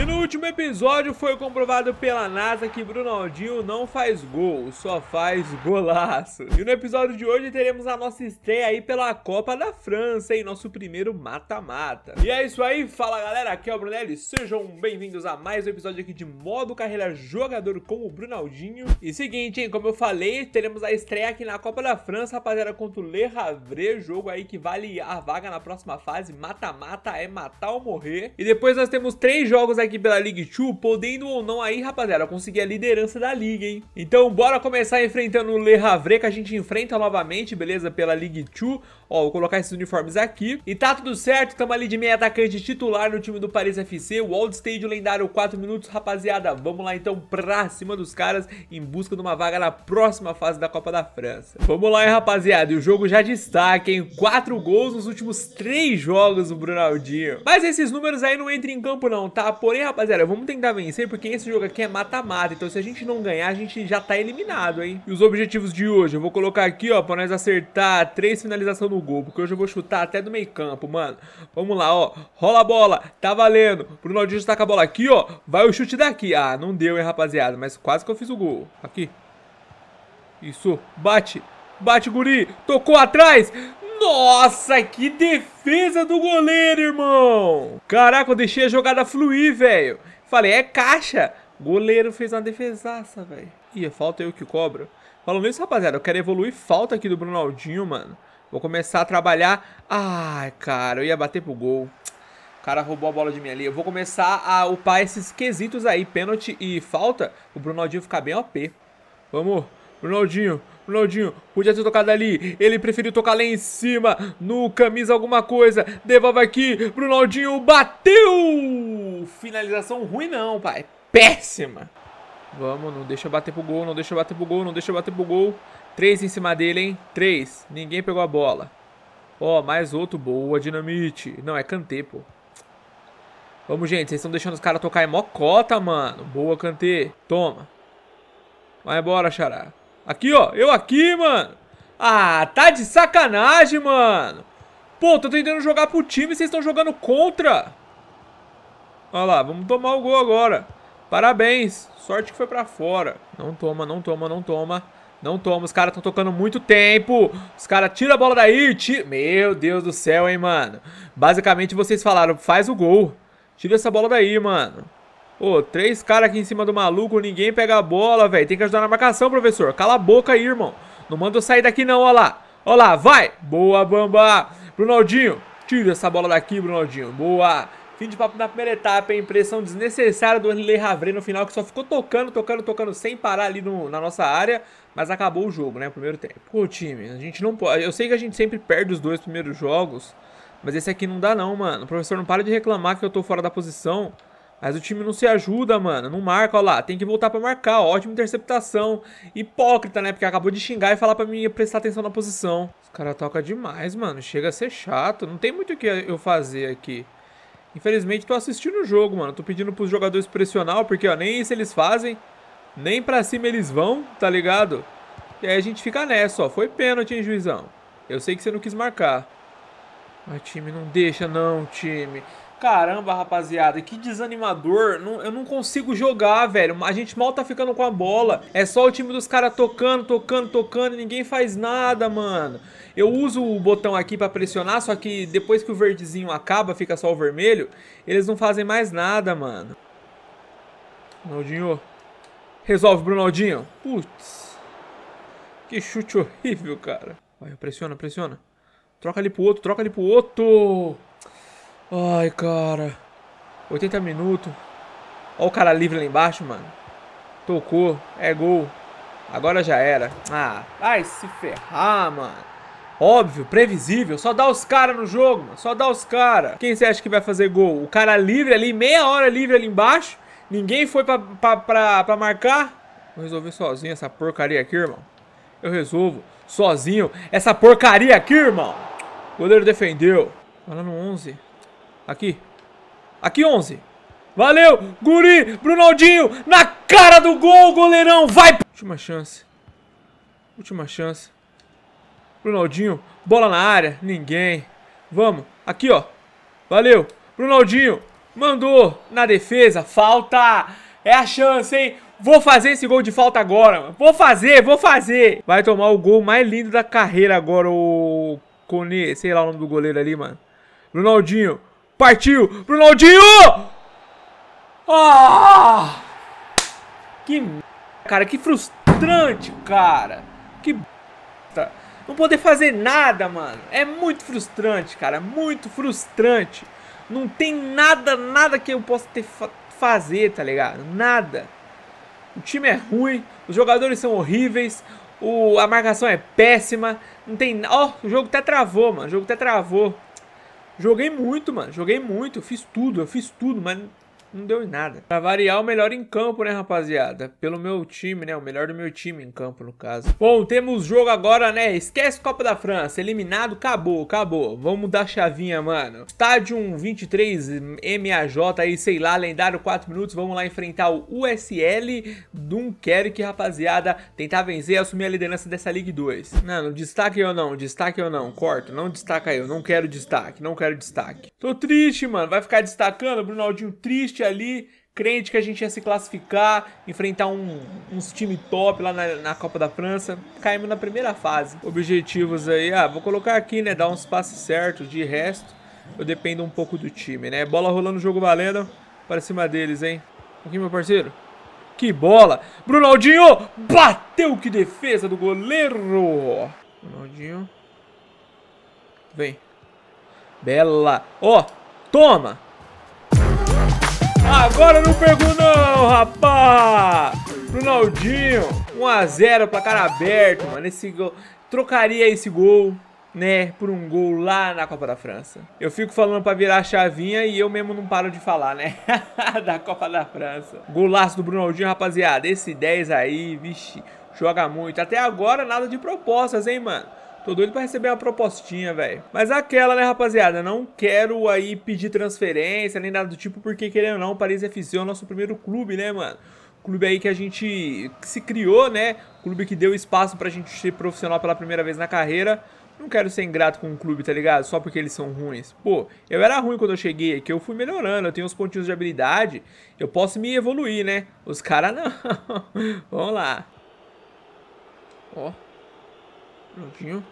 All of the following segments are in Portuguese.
E no último episódio foi comprovado pela NASA que Brunaldinho não faz gol, só faz golaço. E no episódio de hoje teremos a nossa estreia aí pela Copa da França, hein? nosso primeiro mata-mata. E é isso aí, fala galera, aqui é o Brunelli, sejam bem-vindos a mais um episódio aqui de Modo Carreira Jogador com o Brunaldinho. E seguinte, hein, como eu falei, teremos a estreia aqui na Copa da França, rapaziada, contra o Le Havre, jogo aí que vale a vaga na próxima fase, mata-mata é matar ou morrer. E depois nós temos três jogos aqui aqui pela League 2, podendo ou não aí, rapaziada, conseguir a liderança da liga, hein? Então bora começar enfrentando o Le Havre, que a gente enfrenta novamente, beleza? Pela League 2. Ó, vou colocar esses uniformes aqui. E tá tudo certo, tamo ali de meia atacante titular no time do Paris FC, o Old Stage lendário 4 minutos, rapaziada. Vamos lá então pra cima dos caras em busca de uma vaga na próxima fase da Copa da França. Vamos lá, hein, rapaziada. E o jogo já destaca, hein? 4 gols nos últimos 3 jogos do Brunaldinho. Mas esses números aí não entram em campo não, tá? Porém, rapaziada? Vamos tentar vencer, porque esse jogo aqui é mata-mata. Então, se a gente não ganhar, a gente já tá eliminado, hein? E os objetivos de hoje, eu vou colocar aqui, ó, pra nós acertar três finalizações no gol. Porque hoje eu vou chutar até do meio campo, mano. Vamos lá, ó. Rola a bola, tá valendo. Bruno Aldinho tá com a bola aqui, ó. Vai o chute daqui. Ah, não deu, hein, rapaziada? Mas quase que eu fiz o gol. Aqui. Isso, bate. Bate, guri. Tocou atrás. Nossa, que defesa do goleiro, irmão! Caraca, eu deixei a jogada fluir, velho. Falei, é caixa. Goleiro fez uma defesaça, velho. Ih, é falta eu que cobro. Falando isso, rapaziada, eu quero evoluir falta aqui do Brunaldinho, mano. Vou começar a trabalhar... Ai, cara, eu ia bater pro gol. O cara roubou a bola de mim ali. Eu vou começar a upar esses quesitos aí, pênalti e falta, o Brunaldinho ficar bem OP. Vamos... Ronaldinho, Ronaldinho, podia ter tocado ali. Ele preferiu tocar lá em cima, no camisa alguma coisa. Devolve aqui, Ronaldinho bateu! Finalização ruim não, pai. Péssima. Vamos, não deixa bater pro gol, não deixa bater pro gol, não deixa bater pro gol. Três em cima dele, hein? Três. Ninguém pegou a bola. Ó, oh, mais outro. Boa, Dinamite. Não, é Kantê, pô. Vamos, gente. Vocês estão deixando os caras tocar em mocota, mano. Boa, Kantê. Toma. Vai embora, Xará. Aqui, ó. Eu aqui, mano. Ah, tá de sacanagem, mano. Pô, tô tentando jogar pro time e vocês estão jogando contra. Olha lá, vamos tomar o gol agora. Parabéns. Sorte que foi pra fora. Não toma, não toma, não toma. Não toma, os caras estão tocando muito tempo. Os caras tiram a bola daí, tira... Meu Deus do céu, hein, mano. Basicamente, vocês falaram, faz o gol. Tira essa bola daí, mano. Ô, três caras aqui em cima do maluco, ninguém pega a bola, velho. Tem que ajudar na marcação, professor. Cala a boca aí, irmão. Não manda eu sair daqui não, ó lá. Ó lá, vai. Boa, Bamba. Brunaldinho, tira essa bola daqui, Brunaldinho. Boa. Fim de papo na primeira etapa, hein? Impressão desnecessária do Henley Havre no final, que só ficou tocando, tocando, tocando, sem parar ali no, na nossa área. Mas acabou o jogo, né? O primeiro tempo. Pô, time, a gente não pode... Eu sei que a gente sempre perde os dois primeiros jogos, mas esse aqui não dá não, mano. O professor não para de reclamar que eu tô fora da posição. Mas o time não se ajuda, mano. Não marca, ó lá. Tem que voltar pra marcar. Ó. Ótima interceptação. Hipócrita, né? Porque acabou de xingar e falar pra mim prestar atenção na posição. Os caras tocam demais, mano. Chega a ser chato. Não tem muito o que eu fazer aqui. Infelizmente, tô assistindo o jogo, mano. Tô pedindo pros jogadores pressionar, porque, ó, nem isso eles fazem. Nem pra cima eles vão, tá ligado? E aí a gente fica nessa, ó. Foi pênalti, hein, juizão? Eu sei que você não quis marcar. Mas time, não deixa não, time. Caramba, rapaziada, que desanimador. eu não consigo jogar, velho. A gente mal tá ficando com a bola. É só o time dos caras tocando, tocando, tocando. Ninguém faz nada, mano. Eu uso o botão aqui pra pressionar, só que depois que o verdezinho acaba, fica só o vermelho. Eles não fazem mais nada, mano. Ronaldinho. Resolve, Brunaldinho. Putz. Que chute horrível, cara. Vai, pressiona, pressiona. Troca ali pro outro, troca ali pro outro. Ai, cara. 80 minutos. Olha o cara livre lá embaixo, mano. Tocou. É gol. Agora já era. Ah, vai se ferrar, mano. Óbvio, previsível, só dá os caras no jogo, mano. Só dá os caras. Quem você acha que vai fazer gol? O cara livre ali, meia hora livre ali embaixo. Ninguém foi pra, pra, pra, pra marcar. Vou resolver sozinho essa porcaria aqui, irmão. Eu resolvo sozinho essa porcaria aqui, irmão. O goleiro defendeu. Falando no 11. Aqui. Aqui, 11. Valeu, guri, Brunaldinho, na cara do gol, goleirão, vai! Última chance. Última chance. Brunaldinho, bola na área, ninguém. Vamos, aqui, ó. Valeu, Brunaldinho, mandou na defesa, falta. É a chance, hein? Vou fazer esse gol de falta agora, mano. Vou fazer, vou fazer. Vai tomar o gol mais lindo da carreira agora, o Cone, sei lá o nome do goleiro ali, mano. Brunaldinho, Partiu! Brunaldinho! Ah! Que cara, que frustrante, cara. Que bosta. Tá. Não poder fazer nada, mano. É muito frustrante, cara. Muito frustrante. Não tem nada, nada que eu possa ter fa fazer, tá ligado? Nada. O time é ruim, os jogadores são horríveis, o, a marcação é péssima. Não tem. Ó, oh, o jogo até travou, mano. O jogo até travou. Joguei muito, mano. Joguei muito. Eu fiz tudo, eu fiz tudo, mas não deu em nada. Pra variar, o melhor em campo, né, rapaziada? Pelo meu time, né? O melhor do meu time em campo, no caso. Bom, temos jogo agora, né? Esquece Copa da França. Eliminado, acabou, acabou. Vamos dar chavinha, mano. Estádio 23 MAJ aí, sei lá, lendário 4 minutos. Vamos lá enfrentar o USL Dunkerque, rapaziada. Tentar vencer e assumir a liderança dessa Ligue 2. Mano, destaque ou não? Destaque ou não? Corta, não destaca eu. Não quero destaque, não quero destaque. Tô triste, mano. Vai ficar destacando, Brunaldinho triste ali, crente que a gente ia se classificar, enfrentar um, uns time top lá na, na Copa da França. Caímos na primeira fase. Objetivos aí, ah, vou colocar aqui, né? Dar uns passes certos, de resto, eu dependo um pouco do time, né? Bola rolando, jogo valendo, para cima deles, hein? Aqui, meu parceiro. Que bola! Brunaldinho! Bateu! Que defesa do goleiro! Brunaldinho. Vem. Bela. Ó, oh, toma! Agora não pegou não, rapá! Ronaldinho, 1x0, placar aberto, mano. Esse gol. Trocaria esse gol, né, por um gol lá na Copa da França. Eu fico falando pra virar a chavinha e eu mesmo não paro de falar, né? da Copa da França. Golaço do Brunaldinho, rapaziada. Esse 10 aí, vixe, joga muito. Até agora nada de propostas, hein, mano? Tô doido pra receber uma propostinha, velho. Mas aquela, né, rapaziada? Não quero aí pedir transferência nem nada do tipo, porque querendo ou não, o Paris FC é o nosso primeiro clube, né, mano? Clube aí que a gente se criou, né? Clube que deu espaço pra gente ser profissional pela primeira vez na carreira. Não quero ser ingrato com o clube, tá ligado? Só porque eles são ruins. Pô, eu era ruim quando eu cheguei aqui, eu fui melhorando, eu tenho uns pontinhos de habilidade, eu posso me evoluir, né? Os caras não. Vamos lá. Ó. Ronaldinho.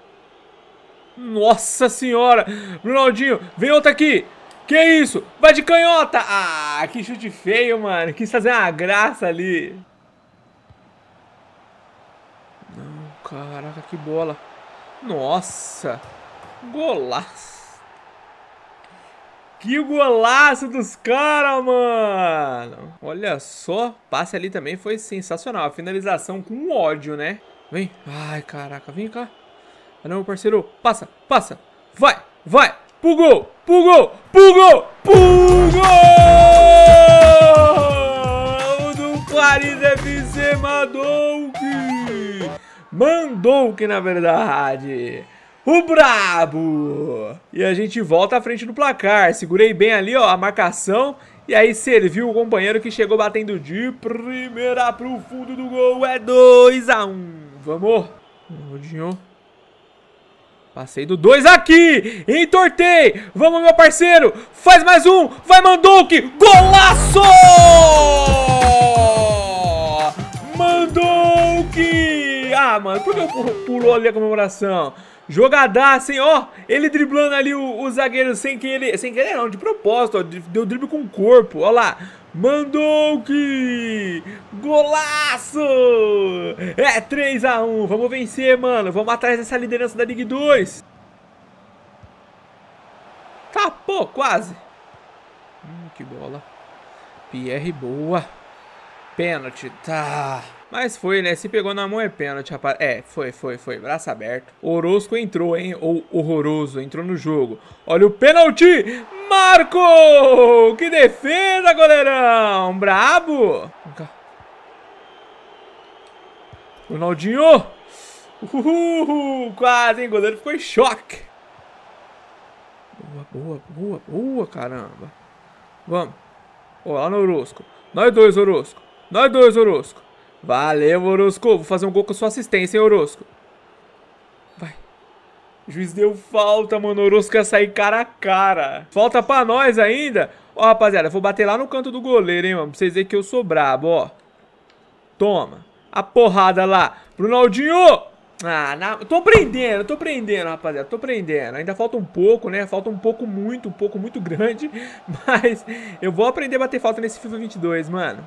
Nossa senhora! Ronaldinho, vem outra aqui! Que isso? Vai de canhota! Ah, que chute feio, mano. Quis fazer uma graça ali. Não, caraca, que bola. Nossa. Golaço. Que golaço dos caras, mano. Olha só, passe ali também foi sensacional. A finalização com ódio, né? Vem. Ai, caraca. Vem cá. Ah, não, parceiro. Passa, passa. Vai, vai. Pugou, pugou, pugou, pugou. O Do Paris FC Mandou que, na verdade. O brabo! E a gente volta à frente do placar. Segurei bem ali, ó, a marcação. E aí serviu o companheiro que chegou batendo de primeira pro fundo do gol. É 2 a 1 um. Vamos. Rodinho. Passei do 2 aqui! Entortei! Vamos, meu parceiro! Faz mais um! Vai, Manduque! Golaço! Manduque! Ah, mano, por que eu pulou ali a comemoração? Jogadaça, hein? Ó, ele driblando ali o, o zagueiro sem querer. Sem querer não, de propósito, ó. Deu drible com o corpo, ó lá. Mandou que golaço! É 3 x 1. Vamos vencer, mano. Vamos atrás dessa liderança da Ligue 2. Capô, quase. Hum, que bola. Pierre boa. Pênalti, tá. Mas foi, né? Se pegou na mão é pênalti, rapaz. É, foi, foi, foi. Braço aberto. Orosco entrou, hein? Ou horroroso, entrou no jogo. Olha o pênalti! Marco! Que defesa, goleirão! Brabo! Ronaldinho! Uhul! Quase, hein? O goleiro ficou em choque. Boa, boa, boa, boa, caramba. Vamos. Ó, lá no Orosco. Nós dois, Orosco. Nós dois, Orosco. Valeu, Orosco. Vou fazer um gol com sua assistência, hein, Orosco. Vai. Juiz deu falta, mano. Orosco ia sair cara a cara. Falta pra nós ainda. Ó, rapaziada, vou bater lá no canto do goleiro, hein, mano. Pra vocês verem que eu sou brabo, ó. Toma. A porrada lá. Brunaldinho! Ah, na... tô prendendo, tô prendendo, rapaziada, tô prendendo. Ainda falta um pouco, né? Falta um pouco muito, um pouco muito grande. Mas eu vou aprender a bater falta nesse FIFA 22, mano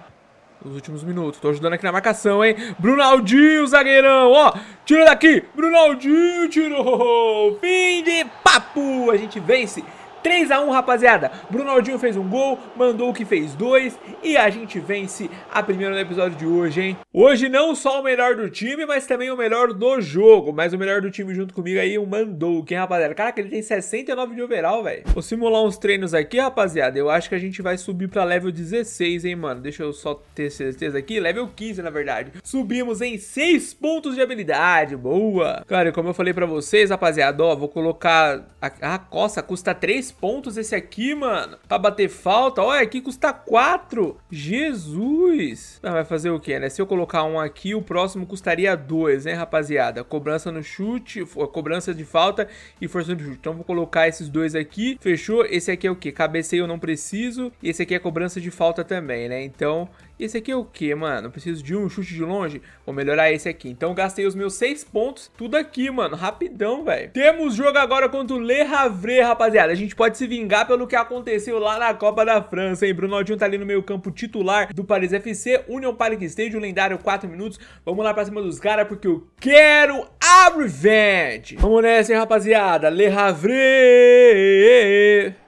os últimos minutos. Tô ajudando aqui na marcação, hein? Brunaldinho, zagueirão, ó. Tira daqui. Brunaldinho tirou. Fim de papo. A gente vence. 3 a 1 rapaziada. Bruno fez um gol, mandou o que fez dois e a gente vence a primeira do episódio de hoje, hein? Hoje não só o melhor do time, mas também o melhor do jogo. Mas o melhor do time junto comigo aí, o mandou, que rapaziada. Caraca, ele tem 69 de overall, velho. Vou simular uns treinos aqui, rapaziada. Eu acho que a gente vai subir pra level 16, hein, mano. Deixa eu só ter certeza aqui. Level 15, na verdade. Subimos em 6 pontos de habilidade. Boa! Cara, como eu falei pra vocês, rapaziada, ó, vou colocar... A, a coça custa 3 pontos esse aqui, mano. Pra bater falta. Olha, aqui custa 4. Jesus. Não, vai fazer o quê, né? Se eu colocar um aqui, o próximo custaria 2, né, rapaziada? Cobrança no chute, cobrança de falta e força de chute. Então vou colocar esses dois aqui. Fechou? Esse aqui é o quê? Cabeceio eu não preciso. E esse aqui é cobrança de falta também, né? Então esse aqui é o que, mano? Eu preciso de um chute de longe? Vou melhorar esse aqui. Então gastei os meus seis pontos, tudo aqui, mano. Rapidão, velho. Temos jogo agora contra o Le Havre, rapaziada. A gente pode se vingar pelo que aconteceu lá na Copa da França, hein? Bruno tá ali no meio campo titular do Paris FC. Union Stage, um lendário 4 minutos. Vamos lá pra cima dos caras, porque eu quero a revenge. Vamos nessa, hein, rapaziada. Le Havre.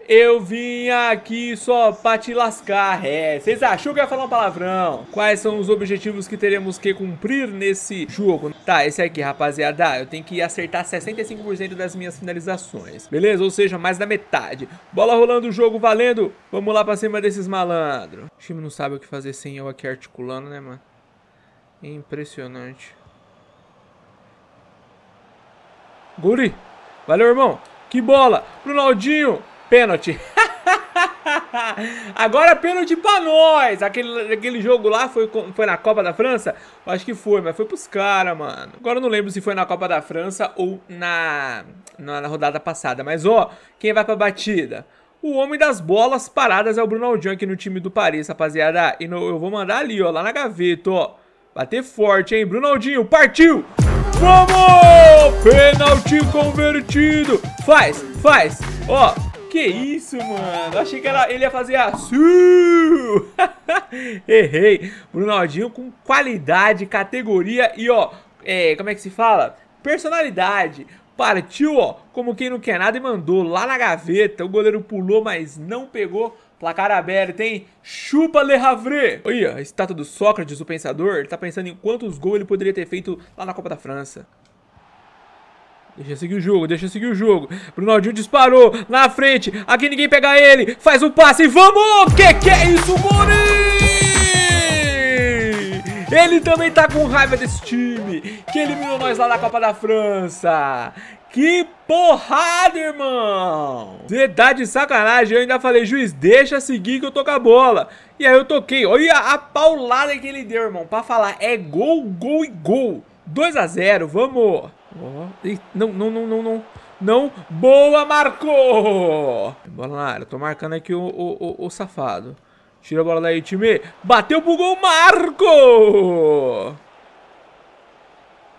Eu vim aqui só pra te lascar, é. Vocês achou que ia falar um palavrão? Quais são os objetivos que teremos que cumprir nesse jogo? Tá, esse aqui, rapaziada. Eu tenho que acertar 65% das minhas finalizações. Beleza? Ou seja, mais da metade. Bola rolando o jogo, valendo. Vamos lá pra cima desses malandros. O time não sabe o que fazer sem eu aqui articulando, né, mano? Impressionante. Guri. Valeu, irmão. Que bola. Ronaldinho. Pênalti. Agora é pênalti pra nós. Aquele, aquele jogo lá foi, foi na Copa da França? acho que foi, mas foi pros caras, mano. Agora eu não lembro se foi na Copa da França ou na, na, na rodada passada. Mas, ó, quem vai pra batida? O homem das bolas paradas é o Bruno Aldian aqui no time do Paris, rapaziada. E no, eu vou mandar ali, ó, lá na gaveta, ó. Bater forte, hein? Brunaldinho, partiu! Vamos! Pênalti convertido! Faz, faz! Ó, que isso, mano? Achei que ela, ele ia fazer assim. Errei. Brunaldinho com qualidade, categoria e, ó, é, como é que se fala? Personalidade. Partiu, ó, como quem não quer nada e mandou lá na gaveta. O goleiro pulou, mas não pegou. Placar aberto, hein? Chupa Le Havre! Olha, a estátua do Sócrates, o pensador, ele tá pensando em quantos gols ele poderia ter feito lá na Copa da França. Deixa seguir o jogo, deixa seguir o jogo. Brunaldinho disparou na frente. Aqui ninguém pega ele. Faz o um passe e vamos! Que que é isso, Mori? Ele também tá com raiva desse time que eliminou nós lá na Copa da França. Que porrada, irmão! Você tá de sacanagem. Eu ainda falei, juiz, deixa seguir que eu tô com a bola. E aí eu toquei. Olha a paulada que ele deu, irmão. Pra falar, é gol, gol e gol. 2 a 0 vamos! Ó. Oh. Não, não, não, não, não. Não. Boa, marcou! Bola na área. Tô marcando aqui o, o, o, o safado. Tira a bola daí, time. Bateu pro gol, Marco!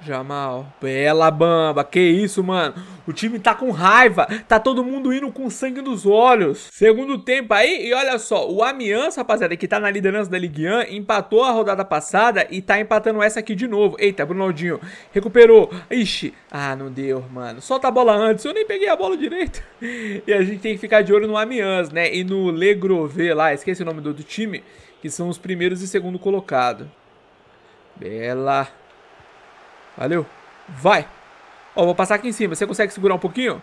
Jamal. Bela bamba. Que isso, mano. O time tá com raiva, tá todo mundo indo com sangue nos olhos. Segundo tempo aí, e olha só, o Amiens, rapaziada, que tá na liderança da Ligue 1, empatou a rodada passada e tá empatando essa aqui de novo. Eita, Brunaldinho, recuperou. Ixi, ah, não deu, mano. Solta a bola antes, eu nem peguei a bola direito. E a gente tem que ficar de olho no Amiens, né? E no Legrové lá, esqueci o nome do outro time, que são os primeiros e segundo colocado. Bela. Valeu. Vai. Ó, vou passar aqui em cima. Você consegue segurar um pouquinho?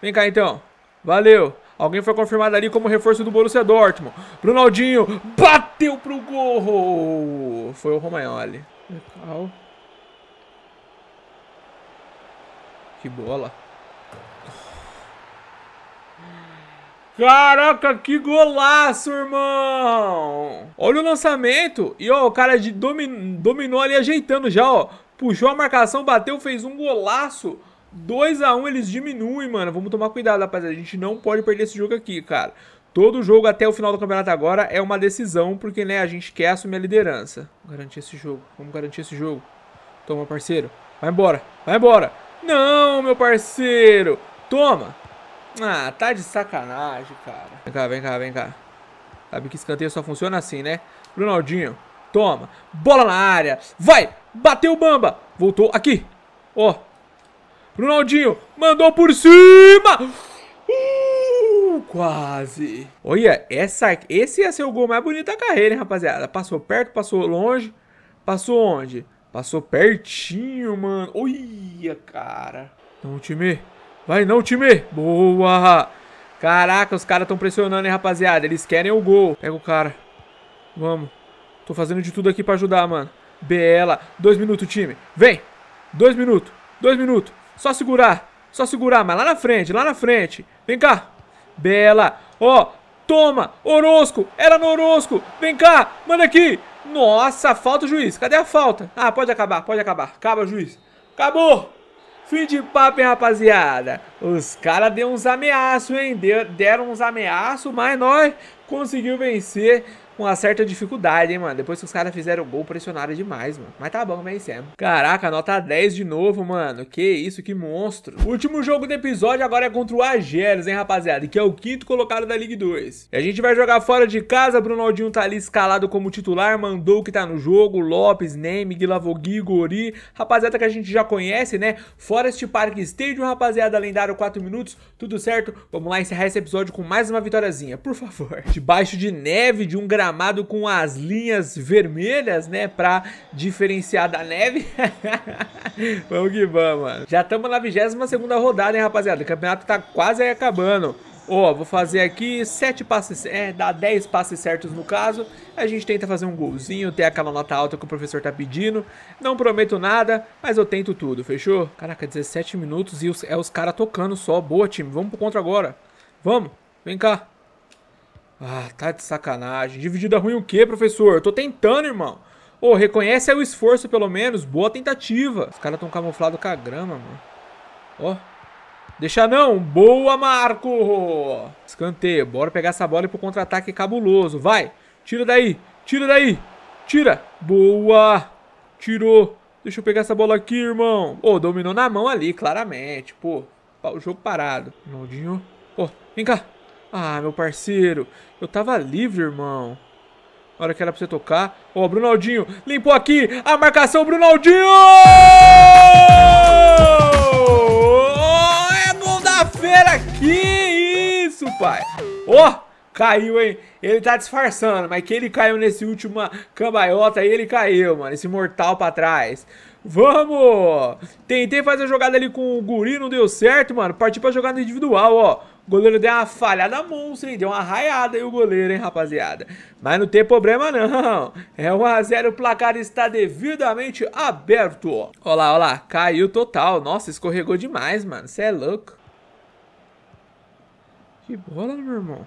Vem cá, então. Valeu. Alguém foi confirmado ali como reforço do Borussia Dortmund. Brunaldinho bateu pro gol. Foi o Romagnoli. Legal. Que bola. Caraca, que golaço, irmão! Olha o lançamento. E, ó, o cara de domin... dominou ali ajeitando já, ó puxou a marcação, bateu, fez um golaço. 2 a 1 eles diminuem, mano. Vamos tomar cuidado, rapaziada. A gente não pode perder esse jogo aqui, cara. Todo jogo até o final do campeonato agora é uma decisão, porque, né, a gente quer assumir a liderança. Garantir esse jogo. Vamos garantir esse jogo. Toma, parceiro. Vai embora. Vai embora. Não, meu parceiro. Toma. Ah, tá de sacanagem, cara. Vem cá, vem cá, vem cá. Sabe que escanteio só funciona assim, né? Ronaldinho, toma. Bola na área. Vai. Bateu o Bamba. Voltou aqui. Ó. Ronaldinho. Mandou por cima. Uh, quase. Olha, essa, esse ia ser o gol mais bonito da carreira, hein, rapaziada. Passou perto, passou longe. Passou onde? Passou pertinho, mano. Olha, cara. Não, time. Vai não, time. Boa. Caraca, os caras estão pressionando, hein, rapaziada. Eles querem o gol. Pega o cara. Vamos. Tô fazendo de tudo aqui pra ajudar, mano. Bela. Dois minutos, time. Vem. Dois minutos. Dois minutos. Só segurar. Só segurar. Mas lá na frente, lá na frente. Vem cá. Bela. Ó. Toma. Orosco. Era no Orosco. Vem cá. Manda aqui. Nossa, falta, juiz. Cadê a falta? Ah, pode acabar, pode acabar. Acaba, juiz. Acabou. Fim de papo, hein, rapaziada? Os caras deram uns ameaços, hein? Deram uns ameaços, mas nós conseguimos vencer com uma certa dificuldade, hein, mano. Depois que os caras fizeram o gol, pressionaram demais, mano. Mas tá bom, vencemos. É. Caraca, nota 10 de novo, mano. Que isso, que monstro. último jogo do episódio agora é contra o Ageres, hein, rapaziada. Que é o quinto colocado da Ligue 2. E a gente vai jogar fora de casa. Bruno Aldinho tá ali escalado como titular. Mandou que tá no jogo. Lopes, Neme, Guilavogui, Gori. Rapaziada que a gente já conhece, né? Forest Park Stadium, rapaziada. Lendário 4 minutos. Tudo certo? Vamos lá encerrar esse episódio com mais uma vitóriazinha, por favor. Debaixo de neve, de um gra gramado com as linhas vermelhas, né? Pra diferenciar da neve. vamos que vamos, mano. Já estamos na 22 segunda rodada, hein, rapaziada? O campeonato tá quase aí acabando. Ó, oh, vou fazer aqui 7 passes, é, dá 10 passes certos no caso. A gente tenta fazer um golzinho, ter aquela nota alta que o professor tá pedindo. Não prometo nada, mas eu tento tudo, fechou? Caraca, 17 minutos e os, é os caras tocando só. Boa, time, vamos pro contra agora. Vamos, vem cá. Ah, tá de sacanagem. Dividida ruim o quê, professor? Eu tô tentando, irmão. Ô, oh, reconhece aí o esforço, pelo menos. Boa tentativa. Os caras tão camuflados com a grama, mano. Ó. Oh. Deixa não. Boa, Marco. Escanteio. Bora pegar essa bola e pro contra-ataque cabuloso. Vai. Tira daí. Tira daí. Tira. Boa. Tirou. Deixa eu pegar essa bola aqui, irmão. Ô, oh, dominou na mão ali, claramente. Pô, o jogo parado. Ronaldinho. Ô, oh, vem cá. Ah, meu parceiro, eu tava livre, irmão. Na hora que era pra você tocar. Ó, oh, Brunaldinho, limpou aqui a marcação, Brunaldinho! Oh, é gol da feira, que isso, pai! Ó, oh, caiu, hein? Ele tá disfarçando, mas que ele caiu nesse último cambalhota aí, ele caiu, mano. Esse mortal pra trás. Vamos! Tentei fazer a jogada ali com o guri, não deu certo, mano. Parti pra jogada individual, ó. O goleiro deu uma falhada monstro, hein? Deu uma raiada aí o goleiro, hein, rapaziada? Mas não tem problema, não. É 1x0, o placar está devidamente aberto. Ó lá, ó lá. Caiu total. Nossa, escorregou demais, mano. Você é louco. Que bola, meu irmão.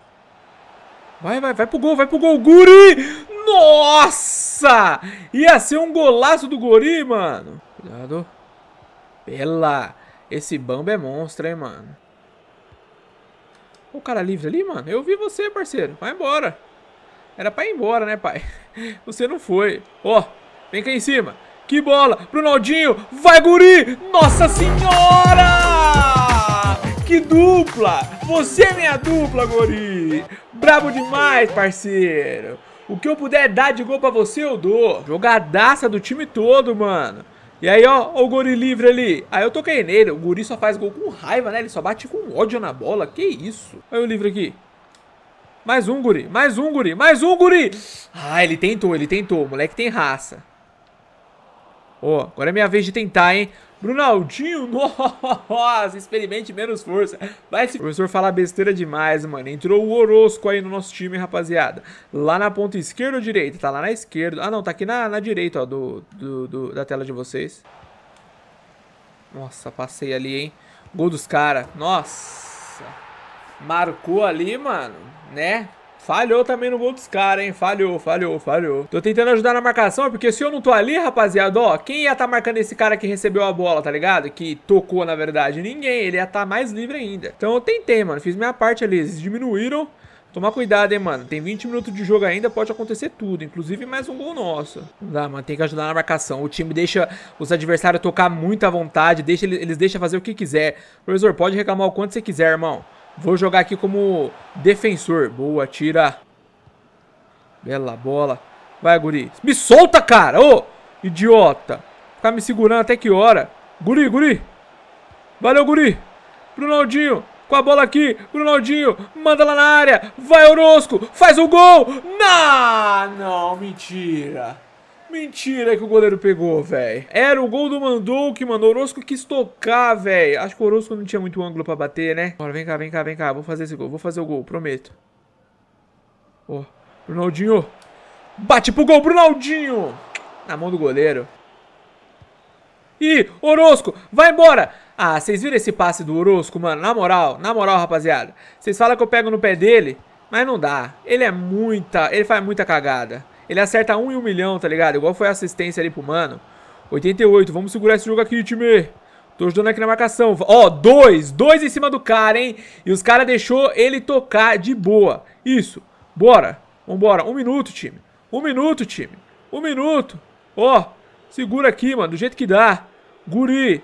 Vai, vai, vai pro gol, vai pro gol. Guri! Nossa! Ia ser um golaço do Guri, mano. Cuidado. Pela. Esse Bamba é monstro, hein, mano. O cara livre ali, mano. Eu vi você, parceiro. Vai embora. Era pra ir embora, né, pai? Você não foi. Ó, oh, vem cá em cima. Que bola. Brunaldinho. Vai, Guri. Nossa senhora! Que dupla. Você é minha dupla, Guri. Brabo demais, parceiro. O que eu puder dar de gol pra você, eu dou. Jogadaça do time todo, mano. E aí, ó, o guri livre ali. Aí eu toquei nele. O guri só faz gol com raiva, né? Ele só bate com ódio na bola. Que isso? Olha o livre aqui. Mais um, guri. Mais um, guri. Mais um, guri. Ah, ele tentou, ele tentou. O moleque tem raça. Ó, oh, agora é minha vez de tentar, hein? Brunaldinho, nossa, experimente menos força. Vai se... O professor fala besteira demais, mano. Entrou o Orozco aí no nosso time, rapaziada. Lá na ponta esquerda ou direita? Tá lá na esquerda. Ah, não, tá aqui na, na direita, ó, do, do, do, da tela de vocês. Nossa, passei ali, hein? Gol dos caras. Nossa. Marcou ali, mano, né? Falhou também no gol dos caras, hein? Falhou, falhou, falhou. Tô tentando ajudar na marcação, porque se eu não tô ali, rapaziada, ó, quem ia tá marcando esse cara que recebeu a bola, tá ligado? Que tocou, na verdade, ninguém. Ele ia tá mais livre ainda. Então eu tentei, mano. Fiz minha parte ali. Eles diminuíram. Tomar cuidado, hein, mano. Tem 20 minutos de jogo ainda, pode acontecer tudo. Inclusive mais um gol nosso. Não dá, mano. Tem que ajudar na marcação. O time deixa os adversários tocar muito à vontade. Deixa, eles deixam fazer o que quiser. Professor, pode reclamar o quanto você quiser, irmão. Vou jogar aqui como defensor. Boa, tira. Bela bola. Vai, guri. Me solta, cara! Ô, idiota. Ficar me segurando até que hora. Guri, guri. Valeu, guri. Ronaldinho com a bola aqui. Ronaldinho, manda lá na área. Vai, Orozco. Faz o gol. Não, não, mentira. Mentira que o goleiro pegou, velho. Era o gol do Mandou que, mano, o Orosco quis tocar, velho. Acho que o Orosco não tinha muito ângulo pra bater, né? Bora, vem cá, vem cá, vem cá. Vou fazer esse gol, vou fazer o gol, prometo. Ó, oh, Ronaldinho. Bate pro gol, Brunaldinho. Na mão do goleiro. Ih, Orosco, vai embora. Ah, vocês viram esse passe do Orosco, mano? Na moral, na moral, rapaziada. Vocês falam que eu pego no pé dele, mas não dá. Ele é muita, ele faz muita cagada. Ele acerta 1 um em 1 um milhão, tá ligado? Igual foi a assistência ali pro mano. 88, vamos segurar esse jogo aqui, time. Tô ajudando aqui na marcação. Ó, oh, dois. Dois em cima do cara, hein? E os caras deixou ele tocar de boa. Isso. Bora. Vambora. Um minuto, time. Um minuto, time. Um minuto. Ó. Oh, segura aqui, mano. Do jeito que dá. Guri.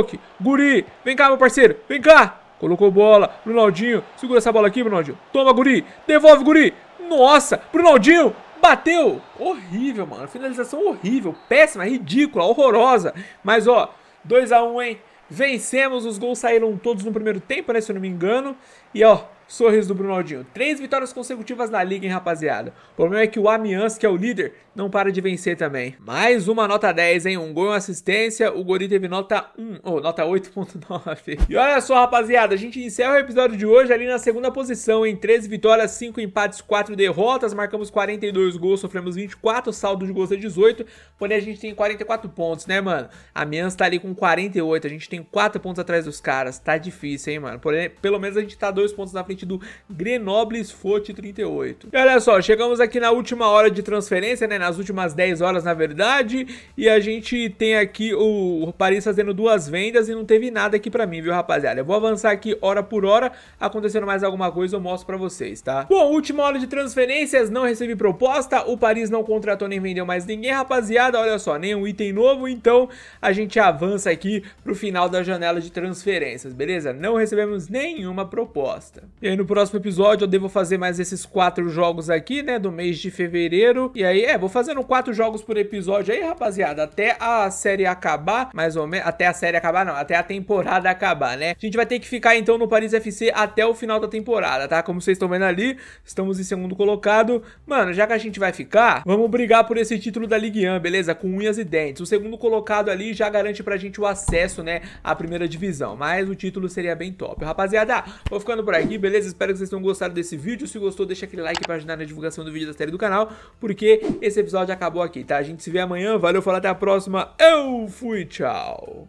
aqui. Guri. Vem cá, meu parceiro. Vem cá. Colocou bola. Brunaldinho. Segura essa bola aqui, Brunaldinho. Toma, Guri. Devolve, Guri. Nossa. Brunaldinho. Bateu! Horrível, mano. Finalização horrível, péssima, ridícula, horrorosa. Mas, ó, 2x1, um, hein? Vencemos, os gols saíram todos no primeiro tempo, né, se eu não me engano. E, ó, sorriso do Brunaldinho. Três vitórias consecutivas na Liga, hein, rapaziada. O problema é que o Amiens, que é o líder, não para de vencer também. Mais uma nota 10, hein? Um gol e uma assistência. O Guri teve nota 1, ou oh, nota 8.9. E olha só, rapaziada, a gente encerra o episódio de hoje ali na segunda posição, em 13 vitórias, 5 empates, 4 derrotas, marcamos 42 gols, sofremos 24, saldo de gols a 18, porém a gente tem 44 pontos, né, mano? A Mians tá ali com 48, a gente tem 4 pontos atrás dos caras, tá difícil, hein, mano? Porém, pelo menos a gente tá 2 pontos na frente do Grenoble Foot 38. E olha só, chegamos aqui na última hora de transferência, né, nas últimas 10 horas, na verdade. E a gente tem aqui o Paris fazendo duas vendas e não teve nada aqui pra mim, viu, rapaziada? Eu vou avançar aqui hora por hora. Acontecendo mais alguma coisa, eu mostro pra vocês, tá? Bom, última hora de transferências, não recebi proposta. O Paris não contratou nem vendeu mais ninguém, rapaziada. Olha só, nenhum item novo. Então a gente avança aqui pro final da janela de transferências, beleza? Não recebemos nenhuma proposta. E aí no próximo episódio eu devo fazer mais esses quatro jogos aqui, né? Do mês de fevereiro. E aí, é, vou fazendo quatro jogos por episódio aí, rapaziada, até a série acabar, mais ou menos, até a série acabar não, até a temporada acabar, né? A gente vai ter que ficar então no Paris FC até o final da temporada, tá? Como vocês estão vendo ali, estamos em segundo colocado. Mano, já que a gente vai ficar, vamos brigar por esse título da Ligue 1, beleza? Com unhas e dentes. O segundo colocado ali já garante pra gente o acesso, né, à primeira divisão, mas o título seria bem top. Rapaziada, vou ficando por aqui, beleza? Espero que vocês tenham gostado desse vídeo. Se gostou, deixa aquele like pra ajudar na divulgação do vídeo da série do canal, porque esse episódio acabou aqui, tá? A gente se vê amanhã, valeu, falou, até a próxima, eu fui, tchau!